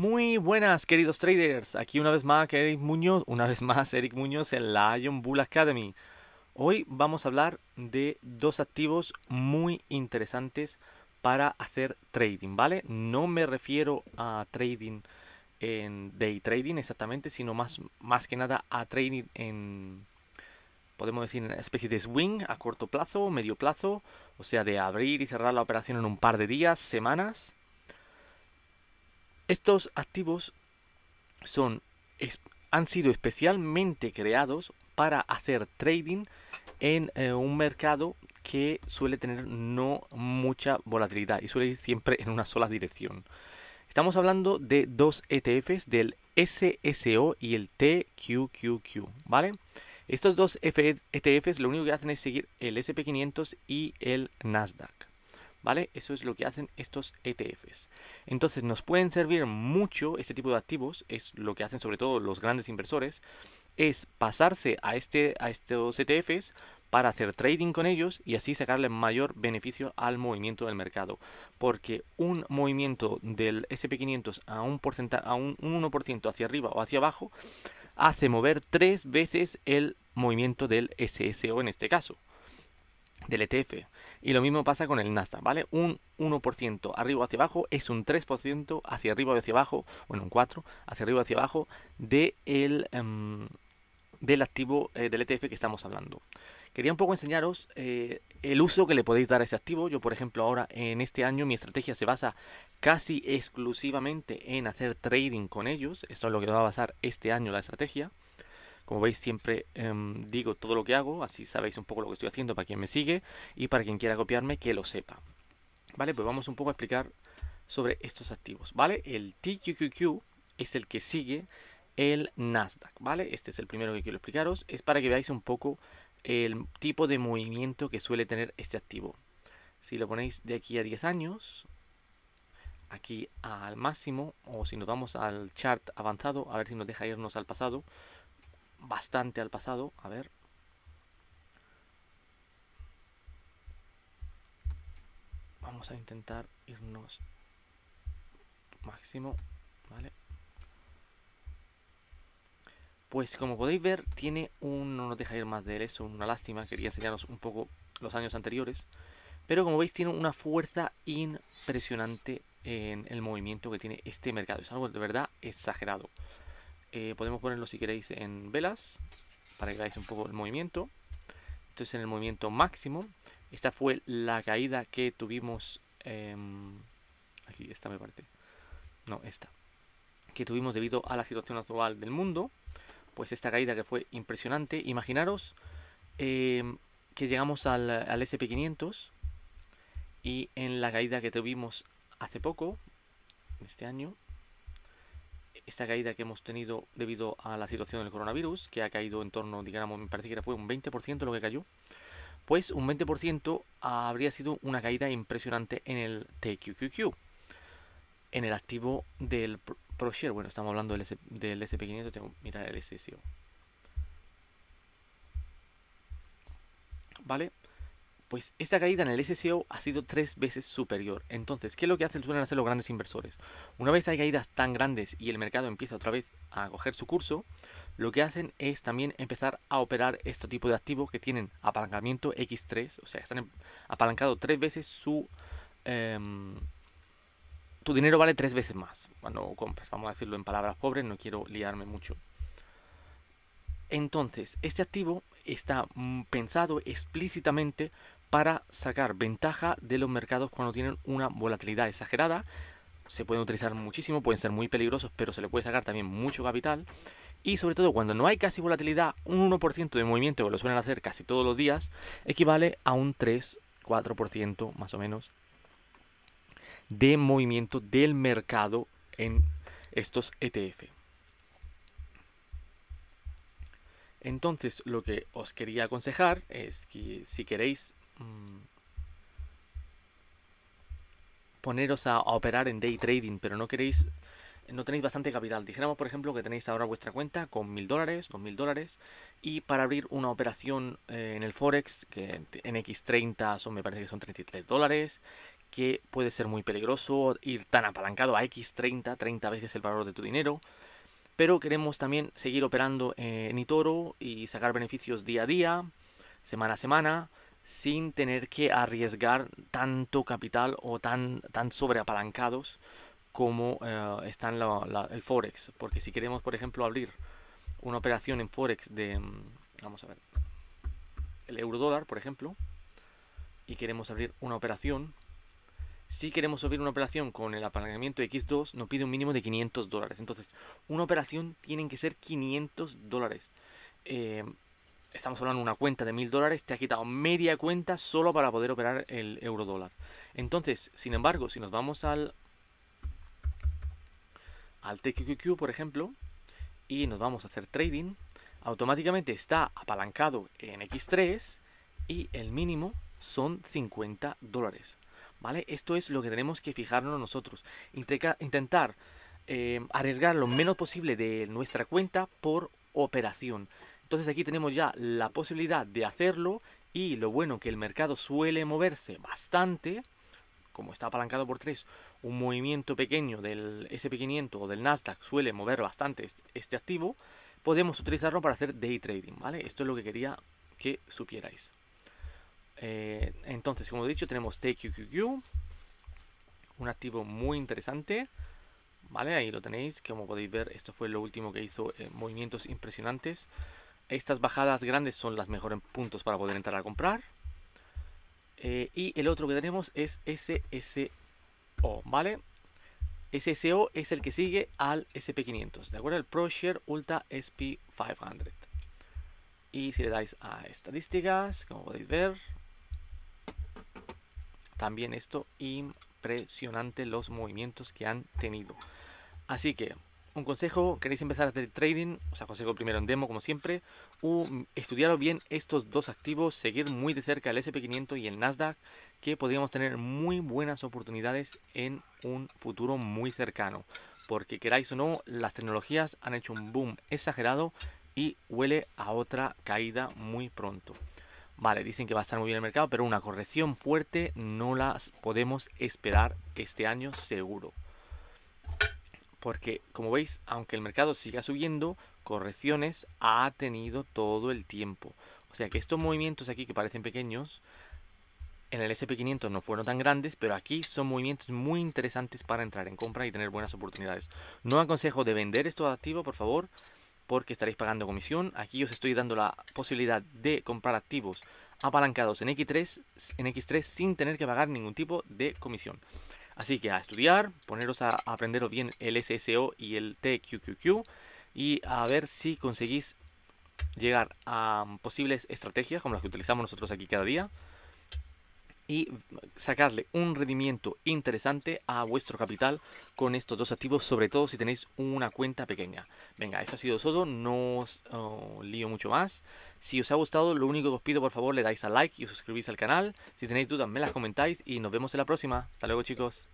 Muy buenas, queridos traders. Aquí una vez más Eric Muñoz, una vez más Eric Muñoz en la Ion Bull Academy. Hoy vamos a hablar de dos activos muy interesantes para hacer trading, ¿vale? No me refiero a trading en day trading exactamente, sino más, más que nada a trading en podemos decir una especie de swing a corto plazo, medio plazo, o sea, de abrir y cerrar la operación en un par de días, semanas estos activos son, han sido especialmente creados para hacer trading en eh, un mercado que suele tener no mucha volatilidad y suele ir siempre en una sola dirección. Estamos hablando de dos ETFs del SSO y el TQQQ, ¿vale? Estos dos ETFs lo único que hacen es seguir el SP500 y el Nasdaq. ¿vale? Eso es lo que hacen estos ETFs. Entonces nos pueden servir mucho este tipo de activos, es lo que hacen sobre todo los grandes inversores, es pasarse a, este, a estos ETFs para hacer trading con ellos y así sacarle mayor beneficio al movimiento del mercado. Porque un movimiento del SP500 a un, a un 1% hacia arriba o hacia abajo hace mover tres veces el movimiento del SSO en este caso del ETF. Y lo mismo pasa con el Nasdaq, ¿vale? Un 1% arriba hacia abajo es un 3% hacia arriba o hacia abajo, bueno, un 4% hacia arriba o hacia abajo de em, del activo eh, del ETF que estamos hablando. Quería un poco enseñaros eh, el uso que le podéis dar a ese activo. Yo, por ejemplo, ahora en este año mi estrategia se basa casi exclusivamente en hacer trading con ellos. Esto es lo que va a basar este año la estrategia. Como veis siempre em, digo todo lo que hago, así sabéis un poco lo que estoy haciendo para quien me sigue y para quien quiera copiarme que lo sepa. Vale, pues vamos un poco a explicar sobre estos activos, ¿vale? El TQQQ es el que sigue el Nasdaq, ¿vale? Este es el primero que quiero explicaros, es para que veáis un poco el tipo de movimiento que suele tener este activo. Si lo ponéis de aquí a 10 años, aquí al máximo, o si nos vamos al chart avanzado, a ver si nos deja irnos al pasado, bastante al pasado. A ver. Vamos a intentar irnos máximo, ¿vale? Pues como podéis ver, tiene un... no nos deja ir más de eso, una lástima, quería enseñaros un poco los años anteriores. Pero como veis, tiene una fuerza impresionante en el movimiento que tiene este mercado. Es algo de verdad exagerado. Eh, podemos ponerlo si queréis en velas para que veáis un poco el movimiento. Entonces en el movimiento máximo. Esta fue la caída que tuvimos. Em, aquí, esta me parte. No, esta. Que tuvimos debido a la situación actual del mundo. Pues esta caída que fue impresionante. Imaginaros em, que llegamos al, al SP500 y en la caída que tuvimos hace poco, este año, esta caída que hemos tenido debido a la situación del coronavirus, que ha caído en torno, digamos, me parece que fue un 20% lo que cayó, pues un 20% habría sido una caída impresionante en el TQQQ, en el activo del ProShare. Bueno, estamos hablando del, del SP500, tengo que mirar el SSO. ¿Vale? pues esta caída en el SSO ha sido tres veces superior. Entonces, ¿qué es lo que hacen, suelen hacer los grandes inversores? Una vez hay caídas tan grandes y el mercado empieza otra vez a coger su curso, lo que hacen es también empezar a operar este tipo de activos que tienen apalancamiento X3, o sea, están em, apalancados tres veces su... Em, tu dinero vale tres veces más cuando compras, vamos a decirlo en palabras pobres, no quiero liarme mucho. Entonces, este activo está mm, pensado explícitamente para sacar ventaja de los mercados cuando tienen una volatilidad exagerada. Se pueden utilizar muchísimo, pueden ser muy peligrosos, pero se le puede sacar también mucho capital. Y sobre todo cuando no hay casi volatilidad, un 1% de movimiento que lo suelen hacer casi todos los días, equivale a un 3-4% más o menos de movimiento del mercado en estos ETF. Entonces lo que os quería aconsejar es que si queréis Mm, poneros a, operar en day trading, pero no queréis, no tenéis bastante capital. Dijéramos, por ejemplo, que tenéis ahora vuestra cuenta con mil dólares, con mil dólares, y para abrir una operación eh, en el Forex, que en X30 son, me parece que son 33 dólares, que puede ser muy peligroso ir tan apalancado a X30, 30 veces el valor de tu dinero. Pero queremos también seguir operando eh, en Itoro y sacar beneficios día a día, semana a semana sin tener que arriesgar tanto capital o tan, tan sobreapalancados como eh, están el Forex. Porque si queremos, por ejemplo, abrir una operación en Forex de, mm, vamos a ver, el euro dólar, por ejemplo, y queremos abrir una operación, si queremos abrir una operación con el apalancamiento X2, nos pide un mínimo de 500 dólares. Entonces, una operación tiene que ser 500 dólares. Eh, estamos hablando de una cuenta de 1.000 dólares, te ha quitado media cuenta solo para poder operar el euro dólar. Entonces, sin embargo, si nos vamos al, al TQQQ, por ejemplo, y nos vamos a hacer trading, automáticamente está apalancado en X3 y el mínimo son 50 dólares. ¿Vale? Esto es lo que tenemos que fijarnos nosotros. intentar eh, arriesgar lo menos posible de nuestra cuenta por operación. Entonces aquí tenemos ya la posibilidad de hacerlo y lo bueno que el mercado suele moverse bastante, como está apalancado por 3, un movimiento pequeño del SP500 o del Nasdaq suele mover bastante este, activo, podemos utilizarlo para hacer day trading, ¿vale? Esto es lo que quería que supierais. Eh, entonces, como he dicho, tenemos TQQQ, un activo muy interesante, ¿vale? Ahí lo tenéis, como podéis ver, esto fue lo último que hizo, eh, movimientos impresionantes. Estas bajadas grandes son las mejores puntos para poder entrar a comprar. Eh, y el otro que tenemos es SSO, ¿vale? SSO es el que sigue al SP500, ¿de acuerdo? El ProShare Ultra SP500. Y si le dais a estadísticas, como podéis ver, también esto impresionante los movimientos que han tenido. Así que un consejo, queréis empezar a hacer trading, os aconsejo primero en demo como siempre, estudiaros bien estos dos activos, seguir muy de cerca el SP500 y el Nasdaq, que podríamos tener muy buenas oportunidades en un futuro muy cercano, porque queráis o no, las tecnologías han hecho un boom exagerado y huele a otra caída muy pronto. Vale, dicen que va a estar muy bien el mercado, pero una corrección fuerte no las podemos esperar este año seguro porque como veis, aunque el mercado siga subiendo, correcciones ha tenido todo el tiempo. O sea que estos movimientos aquí que parecen pequeños, en el SP500 no fueron tan grandes, pero aquí son movimientos muy interesantes para entrar en compra y tener buenas oportunidades. No aconsejo de vender estos activos, por favor, porque estaréis pagando comisión. Aquí os estoy dando la posibilidad de comprar activos apalancados en X3, en X3 sin tener que pagar ningún tipo de comisión. Así que a estudiar, poneros a aprenderos bien el SSO y el TQQQ y a ver si conseguís llegar a posibles estrategias como las que utilizamos nosotros aquí cada día y sacarle un rendimiento interesante a vuestro capital con estos dos activos, sobre todo si tenéis una cuenta pequeña. Venga, eso ha sido todo, no os oh, lío mucho más. Si os ha gustado, lo único que os pido por favor le dais a like y os suscribís al canal. Si tenéis dudas me las comentáis y nos vemos en la próxima. Hasta luego chicos.